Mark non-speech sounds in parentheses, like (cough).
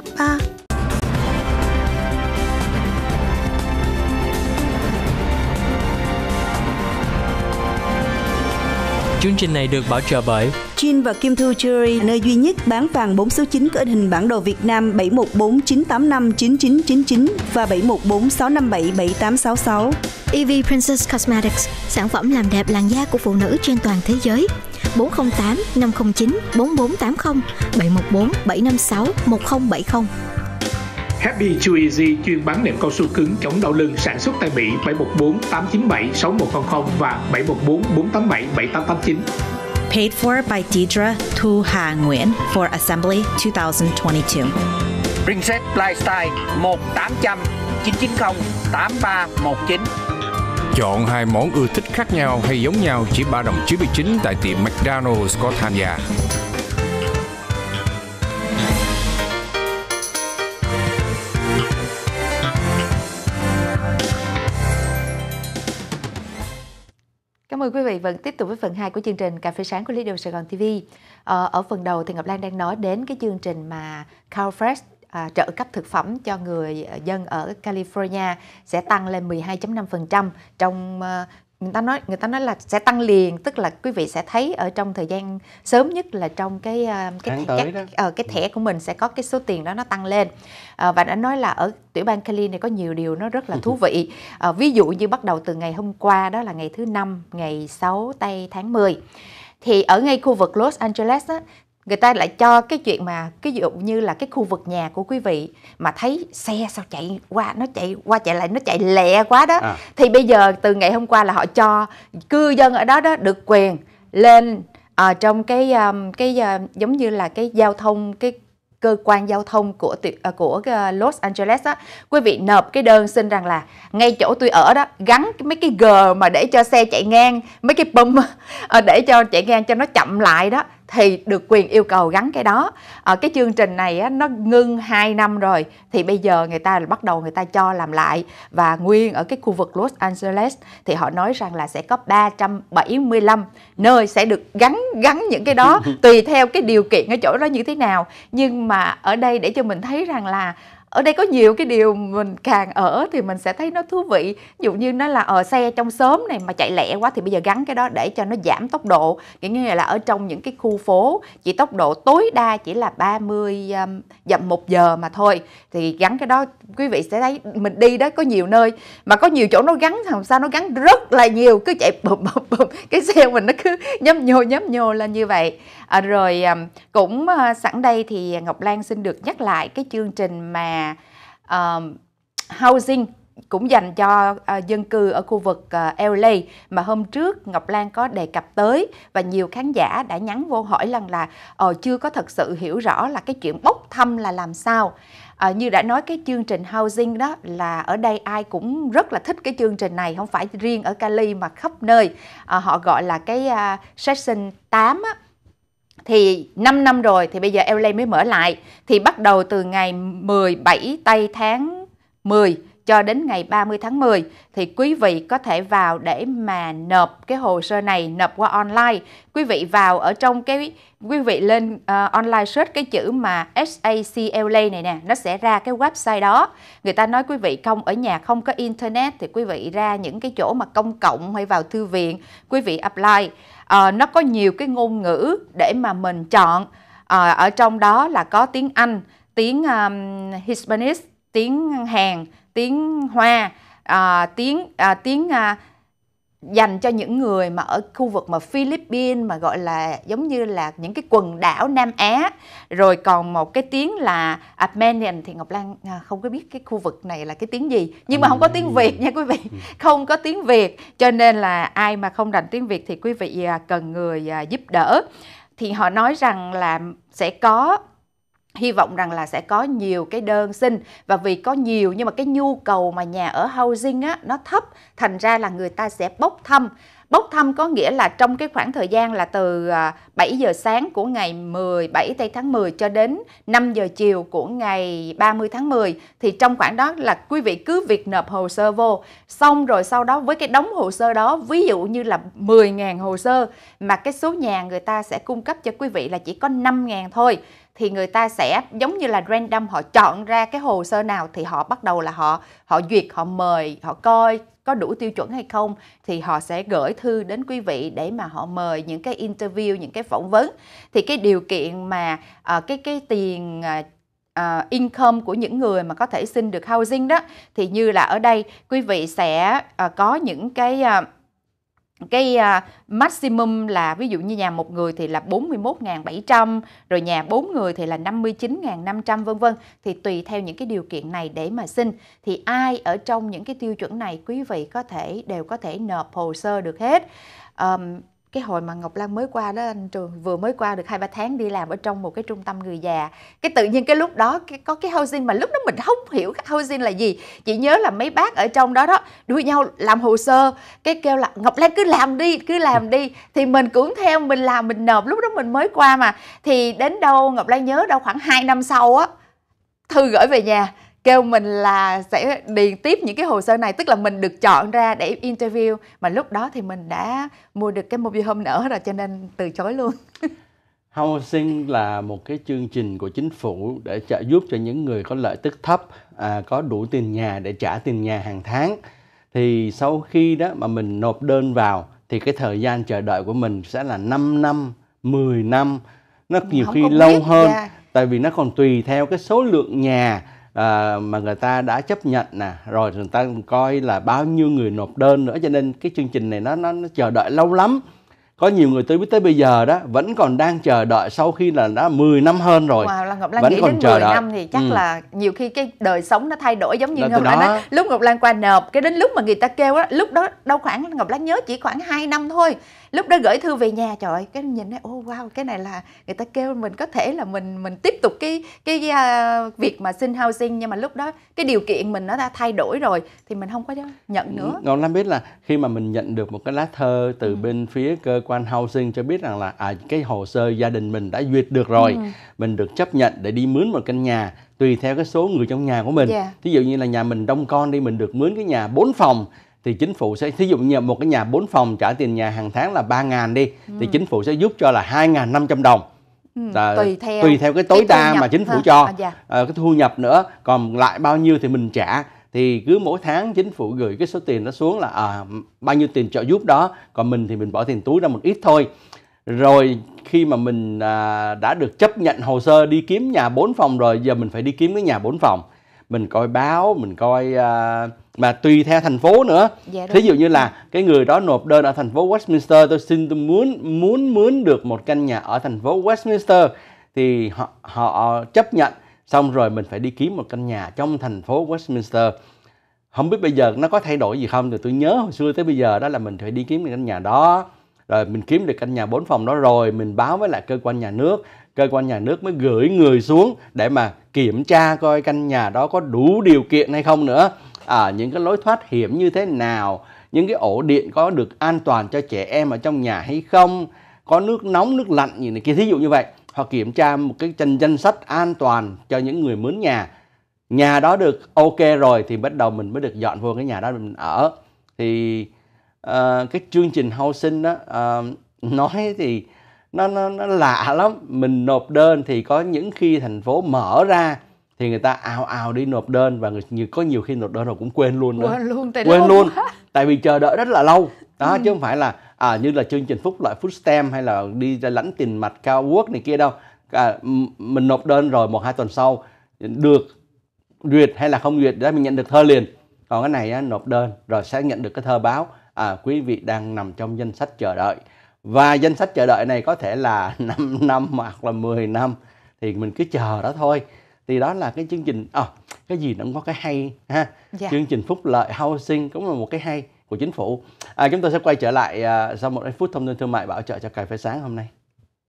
cấp 3. Chương trình này được bảo trợ bởi Chin và Kim Thu Jewelry, nơi duy nhất bán vàng 4 số 9 có hình bản đồ Việt Nam 7149859999 và 7146577866. EV Princess Cosmetics, sản phẩm làm đẹp làn da của phụ nữ trên toàn thế giới 408 509 4480 714 756 1070. Happy Chew Easy chuyên bán nệm cao su cứng chống đau lưng sản xuất tại Mỹ 714 897 6100 và 714 487 7889. Paid for by Deidre Thu Hà Nguyễn for Assembly 2022. Princess Lifestyle 1800 990 8319 Chọn hai món ưa thích khác nhau hay giống nhau chỉ 3 đồng 99 tại tiệm McDonald's có tham gia. Cảm ơn quý vị vẫn tiếp tục với phần 2 của chương trình Cà phê sáng của Lidl Sài Gòn TV. Ờ, ở phần đầu thì Ngọc Lan đang nói đến cái chương trình mà Carl à, trợ cấp thực phẩm cho người à, dân ở California sẽ tăng lên 12.5% trong à, người ta nói người ta nói là sẽ tăng liền tức là quý vị sẽ thấy ở trong thời gian sớm nhất là trong cái uh, cái cái, cái, ờ, cái thẻ của mình sẽ có cái số tiền đó nó tăng lên và đã nói là ở tiểu bang Cali này có nhiều điều nó rất là thú vị (laughs) ờ, ví dụ như bắt đầu từ ngày hôm qua đó là ngày thứ năm ngày 6 tây tháng 10 thì ở ngay khu vực Los Angeles á, người ta lại cho cái chuyện mà ví dụ như là cái khu vực nhà của quý vị mà thấy xe sao chạy qua nó chạy qua chạy lại nó chạy lẹ quá đó à. thì bây giờ từ ngày hôm qua là họ cho cư dân ở đó đó được quyền lên à, trong cái um, cái uh, giống như là cái giao thông cái cơ quan giao thông của của Los Angeles á quý vị nộp cái đơn xin rằng là ngay chỗ tôi ở đó gắn mấy cái g mà để cho xe chạy ngang mấy cái bơm (laughs) để cho chạy ngang cho nó chậm lại đó thì được quyền yêu cầu gắn cái đó ở ờ, cái chương trình này á, nó ngưng 2 năm rồi thì bây giờ người ta bắt đầu người ta cho làm lại và nguyên ở cái khu vực Los Angeles thì họ nói rằng là sẽ có 375 nơi sẽ được gắn gắn những cái đó (laughs) tùy theo cái điều kiện ở chỗ đó như thế nào nhưng mà ở đây để cho mình thấy rằng là ở đây có nhiều cái điều mình càng ở thì mình sẽ thấy nó thú vị ví dụ như nó là ở ờ, xe trong xóm này mà chạy lẹ quá thì bây giờ gắn cái đó để cho nó giảm tốc độ nghĩa như là ở trong những cái khu phố chỉ tốc độ tối đa chỉ là 30 um, dặm một giờ mà thôi thì gắn cái đó quý vị sẽ thấy mình đi đó có nhiều nơi mà có nhiều chỗ nó gắn làm sao nó gắn rất là nhiều cứ chạy bụm bụm bụm cái xe mình nó cứ nhấp nhô nhấp nhô lên như vậy à, rồi um, cũng uh, sẵn đây thì Ngọc Lan xin được nhắc lại cái chương trình mà uh, housing cũng dành cho uh, dân cư ở khu vực uh, ờ, LA mà hôm trước Ngọc Lan có đề cập tới và nhiều khán giả đã nhắn vô hỏi rằng là uh, chưa có thật sự hiểu rõ là cái chuyện bốc thăm là làm sao. À, như đã nói cái chương trình housing đó là ở đây ai cũng rất là thích cái chương trình này không phải riêng ở Cali mà khắp nơi à, họ gọi là cái uh, session 8 á, thì 5 năm rồi thì bây giờ LA e mới mở lại thì bắt đầu từ ngày 17 tây tháng 10 cho đến ngày 30 tháng 10 thì quý vị có thể vào để mà nộp cái hồ sơ này nộp qua online. Quý vị vào ở trong cái quý vị lên uh, online search cái chữ mà SACLA này nè, nó sẽ ra cái website đó. Người ta nói quý vị không ở nhà không có internet thì quý vị ra những cái chỗ mà công cộng hay vào thư viện, quý vị apply. Uh, nó có nhiều cái ngôn ngữ để mà mình chọn. Uh, ở trong đó là có tiếng Anh, tiếng um, Hispanic, tiếng Hàn, tiếng Hoa, à, tiếng à, tiếng à, dành cho những người mà ở khu vực mà Philippines mà gọi là giống như là những cái quần đảo Nam Á rồi còn một cái tiếng là Armenian thì Ngọc Lan à, không có biết cái khu vực này là cái tiếng gì nhưng mà không có tiếng ừ. Việt nha quý vị ừ. (laughs) không có tiếng Việt cho nên là ai mà không đành tiếng Việt thì quý vị à, cần người à, giúp đỡ thì họ nói rằng là sẽ có hy vọng rằng là sẽ có nhiều cái đơn xin và vì có nhiều nhưng mà cái nhu cầu mà nhà ở housing á nó thấp thành ra là người ta sẽ bốc thăm Bốc thăm có nghĩa là trong cái khoảng thời gian là từ 7 à, giờ sáng của ngày 17 tây tháng 10 cho đến 5 giờ chiều của ngày 30 tháng 10 thì trong khoảng đó là quý vị cứ việc nộp hồ sơ vô xong rồi sau đó với cái đóng hồ sơ đó ví dụ như là 10.000 hồ sơ mà cái số nhà người ta sẽ cung cấp cho quý vị là chỉ có 5.000 thôi thì người ta sẽ giống như là random họ chọn ra cái hồ sơ nào thì họ bắt đầu là họ họ duyệt họ mời họ coi có đủ tiêu chuẩn hay không thì họ sẽ gửi thư đến quý vị để mà họ mời những cái interview những cái phỏng vấn thì cái điều kiện mà uh, cái cái tiền uh, uh, income của những người mà có thể xin được housing đó thì như là ở đây quý vị sẽ uh, có những cái uh, cái uh, maximum là ví dụ như nhà một người thì là 41.700 rồi nhà bốn người thì là 59.500 vân vân thì tùy theo những cái điều kiện này để mà xin thì ai ở trong những cái tiêu chuẩn này quý vị có thể đều có thể nộp hồ sơ được hết um, cái hồi mà Ngọc Lan mới qua đó anh Trường vừa mới qua được hai ba tháng đi làm ở trong một cái trung tâm người già cái tự nhiên cái lúc đó cái, có cái housing mà lúc đó mình không hiểu cái housing là gì chỉ nhớ là mấy bác ở trong đó đó đuổi nhau làm hồ sơ cái kêu là Ngọc Lan cứ làm đi cứ làm đi thì mình cưỡng theo mình làm mình nộp lúc đó mình mới qua mà thì đến đâu Ngọc Lan nhớ đâu khoảng 2 năm sau á thư gửi về nhà kêu mình là sẽ điền tiếp những cái hồ sơ này tức là mình được chọn ra để interview mà lúc đó thì mình đã mua được cái mobile home nở rồi cho nên từ chối luôn (laughs) Housing là một cái chương trình của chính phủ để trợ giúp cho những người có lợi tức thấp à, có đủ tiền nhà để trả tiền nhà hàng tháng thì sau khi đó mà mình nộp đơn vào thì cái thời gian chờ đợi của mình sẽ là 5 năm, 10 năm nó nhiều Không khi lâu hơn yeah. tại vì nó còn tùy theo cái số lượng nhà à, mà người ta đã chấp nhận nè rồi người ta coi là bao nhiêu người nộp đơn nữa cho nên cái chương trình này nó nó, nó chờ đợi lâu lắm có nhiều người tới tới bây giờ đó vẫn còn đang chờ đợi sau khi là đã 10 năm hơn rồi wow, là Ngọc Lan vẫn nghĩ còn đến chờ 10 đợi. năm thì chắc ừ. là nhiều khi cái đời sống nó thay đổi giống như Ngọc Lan nói lúc Ngọc Lan qua nộp cái đến lúc mà người ta kêu á lúc đó đâu khoảng Ngọc Lan nhớ chỉ khoảng 2 năm thôi lúc đó gửi thư về nhà trời cái nhìn thấy ô oh, wow cái này là người ta kêu mình có thể là mình mình tiếp tục cái cái uh, việc mà xin housing nhưng mà lúc đó cái điều kiện mình nó đã thay đổi rồi thì mình không có nhận nữa ngon lắm biết là khi mà mình nhận được một cái lá thơ từ ừ. bên phía cơ quan housing cho biết rằng là à, cái hồ sơ gia đình mình đã duyệt được rồi ừ. mình được chấp nhận để đi mướn một căn nhà tùy theo cái số người trong nhà của mình yeah. Dạ. ví dụ như là nhà mình đông con đi mình được mướn cái nhà bốn phòng thì chính phủ sẽ thí dụ như một cái nhà 4 phòng trả tiền nhà hàng tháng là 3 ngàn đi ừ. thì chính phủ sẽ giúp cho là 2.500 đồng ừ, là tùy theo tùy theo cái tối đa mà chính phủ ha. cho à, dạ. à, cái thu nhập nữa còn lại bao nhiêu thì mình trả thì cứ mỗi tháng chính phủ gửi cái số tiền đó xuống là à, bao nhiêu tiền trợ giúp đó còn mình thì mình bỏ tiền túi ra một ít thôi rồi khi mà mình à, đã được chấp nhận hồ sơ đi kiếm nhà 4 phòng rồi giờ mình phải đi kiếm cái nhà 4 phòng mình coi báo mình coi uh, mà tùy theo thành phố nữa dạ, thí dụ như là cái người đó nộp đơn ở thành phố Westminster tôi xin tôi muốn muốn muốn được một căn nhà ở thành phố Westminster thì họ họ chấp nhận xong rồi mình phải đi kiếm một căn nhà trong thành phố Westminster không biết bây giờ nó có thay đổi gì không thì tôi nhớ hồi xưa tới bây giờ đó là mình phải đi kiếm một căn nhà đó rồi mình kiếm được căn nhà bốn phòng đó rồi mình báo với lại cơ quan nhà nước cơ quan nhà nước mới gửi người xuống để mà kiểm tra coi căn nhà đó có đủ điều kiện hay không nữa à, những cái lối thoát hiểm như thế nào những cái ổ điện có được an toàn cho trẻ em ở trong nhà hay không có nước nóng nước lạnh gì này kia thí dụ như vậy hoặc kiểm tra một cái danh danh sách an toàn cho những người mướn nhà nhà đó được ok rồi thì bắt đầu mình mới được dọn vô cái nhà đó mình ở thì uh, cái chương trình housing đó uh, nói thì nó nó nó lạ lắm mình nộp đơn thì có những khi thành phố mở ra thì người ta ào ào đi nộp đơn và người, có nhiều khi nộp đơn rồi cũng quên luôn nữa quên luôn tại quên luôn tại vì chờ đợi rất là lâu đó ừ. chứ không phải là à, như là chương trình phúc lợi food stamp hay là đi ra lãnh tiền mặt cao quốc này kia đâu à, mình nộp đơn rồi một hai tuần sau được duyệt hay là không duyệt đó mình nhận được thơ liền còn cái này á, nộp đơn rồi sẽ nhận được cái thơ báo à, quý vị đang nằm trong danh sách chờ đợi và danh sách chờ đợi này có thể là 5 (laughs) năm hoặc là 10 năm thì mình cứ chờ đó thôi thì đó là cái chương trình à, cái gì nó cũng có cái hay ha yeah. Dạ. chương trình phúc lợi housing cũng là một cái hay của chính phủ à, chúng tôi sẽ quay trở lại à, sau một ít phút thông tin thương mại bảo trợ cho cà phê sáng hôm nay